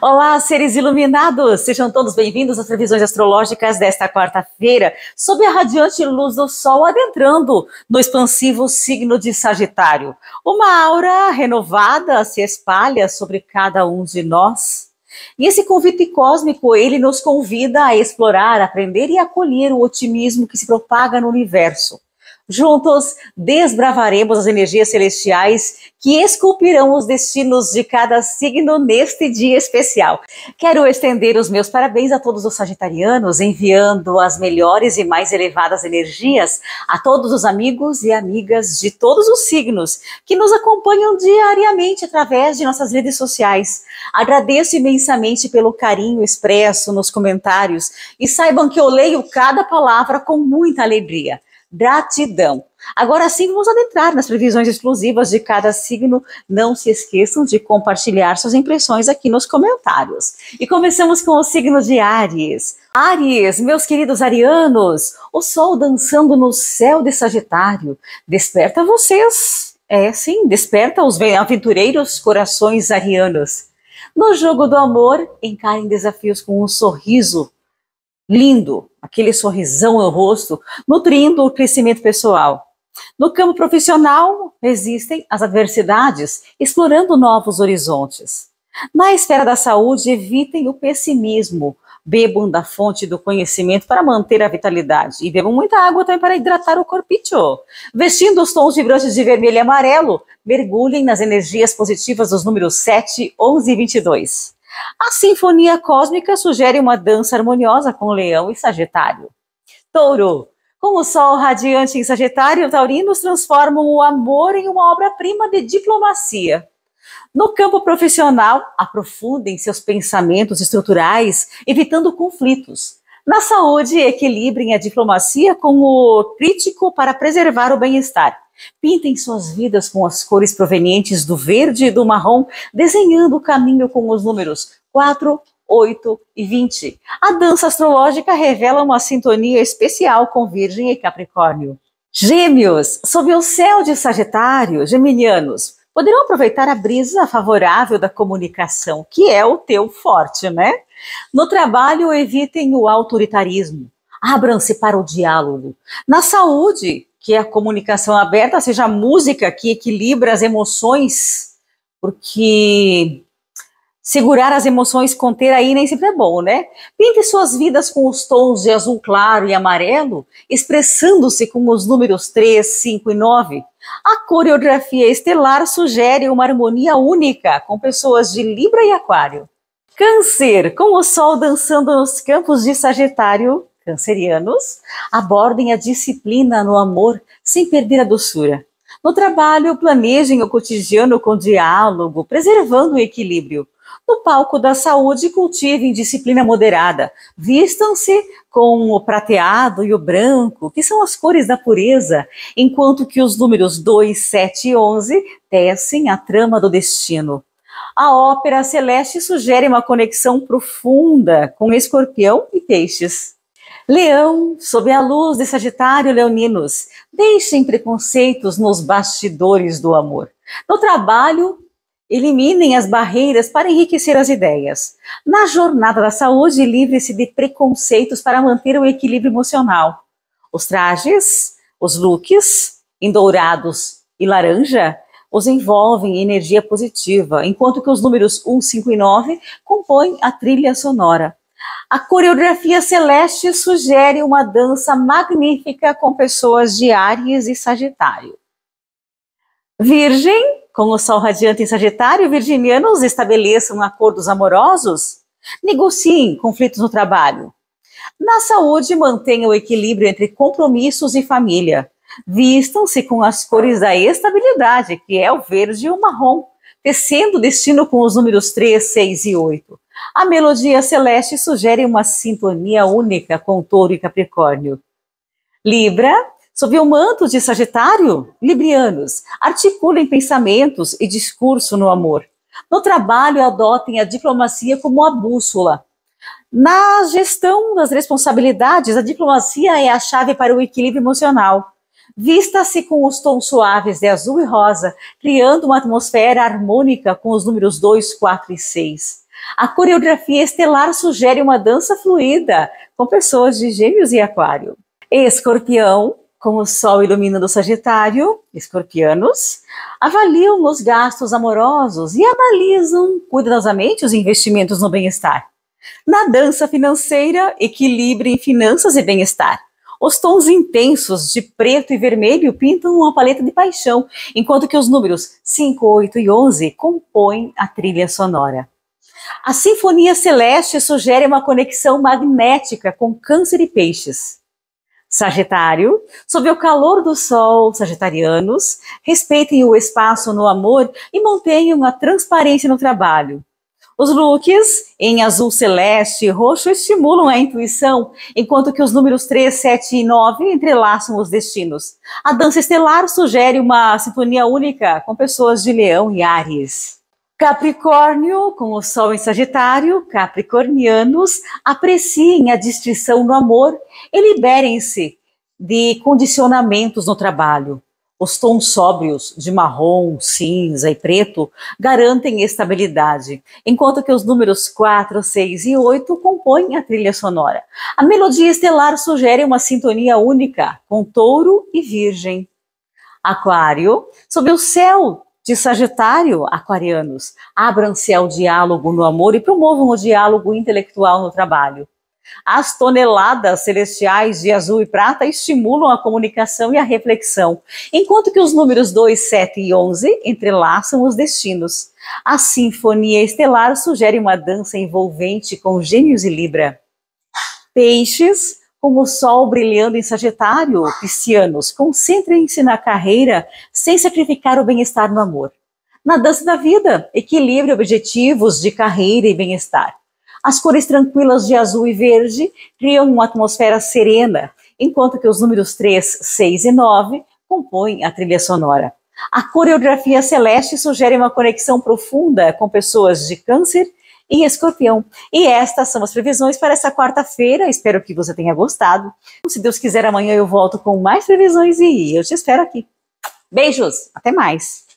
Olá, seres iluminados! Sejam todos bem-vindos às previsões astrológicas desta quarta-feira, sob a radiante luz do Sol adentrando no expansivo signo de Sagitário. Uma aura renovada se espalha sobre cada um de nós. E esse convite cósmico, ele nos convida a explorar, aprender e acolher o otimismo que se propaga no universo. Juntos desbravaremos as energias celestiais que esculpirão os destinos de cada signo neste dia especial. Quero estender os meus parabéns a todos os sagitarianos, enviando as melhores e mais elevadas energias a todos os amigos e amigas de todos os signos que nos acompanham diariamente através de nossas redes sociais. Agradeço imensamente pelo carinho expresso nos comentários e saibam que eu leio cada palavra com muita alegria gratidão. Agora sim, vamos adentrar nas previsões exclusivas de cada signo. Não se esqueçam de compartilhar suas impressões aqui nos comentários. E começamos com o signo de Ares. Ares, meus queridos arianos, o sol dançando no céu de Sagitário desperta vocês. É, sim, desperta os aventureiros corações arianos. No jogo do amor, encarem desafios com um sorriso lindo, aquele sorrisão no rosto, nutrindo o crescimento pessoal. No campo profissional, existem as adversidades, explorando novos horizontes. Na esfera da saúde, evitem o pessimismo. Bebam da fonte do conhecimento para manter a vitalidade. E bebam muita água também para hidratar o corpinho. Vestindo os tons vibrantes de vermelho e amarelo, mergulhem nas energias positivas dos números 7, 11 e 22. A Sinfonia Cósmica sugere uma dança harmoniosa com Leão e Sagitário. Touro. Com o Sol radiante em Sagitário, taurinos transformam o amor em uma obra-prima de diplomacia. No campo profissional, aprofundem seus pensamentos estruturais, evitando conflitos. Na saúde, equilibrem a diplomacia com o crítico para preservar o bem-estar. Pintem suas vidas com as cores provenientes do verde e do marrom, desenhando o caminho com os números 4, 8 e 20. A dança astrológica revela uma sintonia especial com Virgem e Capricórnio. Gêmeos, sob o céu de Sagitário, geminianos, poderão aproveitar a brisa favorável da comunicação, que é o teu forte, né? No trabalho, evitem o autoritarismo. Abram-se para o diálogo. Na saúde, que é a comunicação aberta seja a música que equilibra as emoções, porque segurar as emoções, conter aí nem sempre é bom, né? Pinte suas vidas com os tons de azul claro e amarelo, expressando-se com os números 3, 5 e 9. A coreografia estelar sugere uma harmonia única com pessoas de Libra e Aquário. Câncer, com o sol dançando nos campos de Sagitário, cancerianos abordem a disciplina no amor sem perder a doçura. No trabalho, planejem o cotidiano com diálogo, preservando o equilíbrio. No palco da saúde, cultivem disciplina moderada. Vistam-se com o prateado e o branco, que são as cores da pureza, enquanto que os números 2, 7 e 11 tecem a trama do destino. A ópera celeste sugere uma conexão profunda com escorpião e peixes. Leão, sob a luz de Sagitário Leoninos, deixem preconceitos nos bastidores do amor. No trabalho, eliminem as barreiras para enriquecer as ideias. Na jornada da saúde, livre-se de preconceitos para manter o equilíbrio emocional. Os trajes, os looks, em dourados e laranja, os envolvem em energia positiva, enquanto que os números 1, 5 e 9 compõem a trilha sonora. A coreografia celeste sugere uma dança magnífica com pessoas de Áries e Sagitário. Virgem, com o sol radiante em Sagitário, virginianos estabeleçam acordos amorosos, negociem conflitos no trabalho. Na saúde, mantenha o equilíbrio entre compromissos e família. Vistam-se com as cores da estabilidade, que é o verde e o marrom, tecendo o destino com os números 3, 6 e 8. A melodia celeste sugere uma sintonia única com touro e capricórnio. Libra, sob o manto de Sagitário, librianos, articulem pensamentos e discurso no amor. No trabalho, adotem a diplomacia como a bússola. Na gestão das responsabilidades, a diplomacia é a chave para o equilíbrio emocional. Vista-se com os tons suaves de azul e rosa, criando uma atmosfera harmônica com os números 2, 4 e 6. A coreografia estelar sugere uma dança fluida com pessoas de Gêmeos e Aquário. Escorpião, com o Sol iluminando o Sagitário, escorpianos, avaliam os gastos amorosos e analisam cuidadosamente os investimentos no bem-estar. Na dança financeira, equilíbrio em finanças e bem-estar. Os tons intensos de preto e vermelho pintam uma paleta de paixão, enquanto que os números 5, 8 e 11 compõem a trilha sonora. A Sinfonia Celeste sugere uma conexão magnética com Câncer e Peixes. Sagitário, sob o calor do sol, sagitarianos, respeitem o espaço no amor e mantenham a transparência no trabalho. Os looks em azul celeste e roxo estimulam a intuição, enquanto que os números 3, 7 e 9 entrelaçam os destinos. A dança estelar sugere uma sinfonia única com pessoas de leão e ares. Capricórnio, com o Sol em Sagitário, capricornianos, apreciem a distinção no amor e liberem-se de condicionamentos no trabalho. Os tons sóbrios de marrom, cinza e preto garantem estabilidade, enquanto que os números 4, 6 e 8 compõem a trilha sonora. A melodia estelar sugere uma sintonia única com touro e virgem. Aquário, sob o céu de Sagitário, Aquarianos, abram-se ao diálogo no amor e promovam o diálogo intelectual no trabalho. As toneladas celestiais de azul e prata estimulam a comunicação e a reflexão, enquanto que os números 2, 7 e 11 entrelaçam os destinos. A sinfonia estelar sugere uma dança envolvente com gênios e Libra. Peixes, como o sol brilhando em Sagitário, piscianos, concentrem-se na carreira sem sacrificar o bem-estar no amor. Na dança da vida, equilibre objetivos de carreira e bem-estar. As cores tranquilas de azul e verde criam uma atmosfera serena, enquanto que os números 3, 6 e 9 compõem a trilha sonora. A coreografia celeste sugere uma conexão profunda com pessoas de câncer e Escorpião. E estas são as previsões para essa quarta-feira. Espero que você tenha gostado. Se Deus quiser, amanhã eu volto com mais previsões e eu te espero aqui. Beijos, até mais.